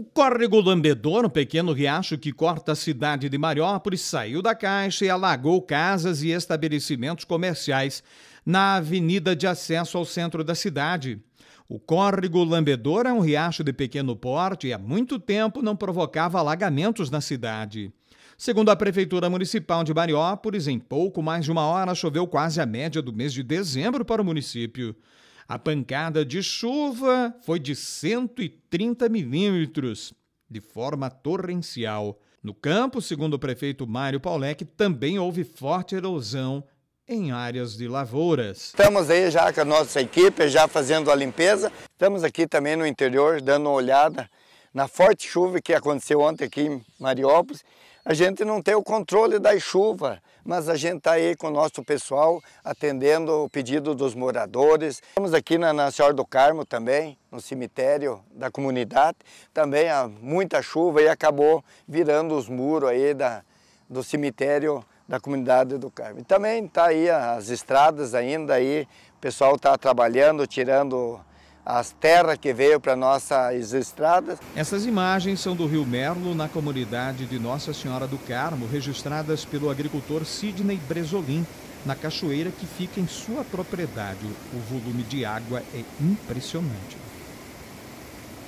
O córrego lambedor, um pequeno riacho que corta a cidade de Mariópolis, saiu da caixa e alagou casas e estabelecimentos comerciais na avenida de acesso ao centro da cidade. O córrego lambedor é um riacho de pequeno porte e há muito tempo não provocava alagamentos na cidade. Segundo a Prefeitura Municipal de Mariópolis, em pouco mais de uma hora choveu quase a média do mês de dezembro para o município. A pancada de chuva foi de 130 milímetros, de forma torrencial. No campo, segundo o prefeito Mário Paulec, também houve forte erosão em áreas de lavouras. Estamos aí já com a nossa equipe, já fazendo a limpeza. Estamos aqui também no interior, dando uma olhada na forte chuva que aconteceu ontem aqui em Mariópolis, a gente não tem o controle da chuva, mas a gente está aí com o nosso pessoal atendendo o pedido dos moradores. Estamos aqui na, na Senhora do Carmo também, no cemitério da comunidade. Também há muita chuva e acabou virando os muros aí da, do cemitério da comunidade do Carmo. E também está aí as estradas ainda aí, o pessoal está trabalhando, tirando as terras que veio para nossas estradas. Essas imagens são do Rio Merlo, na comunidade de Nossa Senhora do Carmo, registradas pelo agricultor Sidney Bresolim, na cachoeira que fica em sua propriedade. O volume de água é impressionante.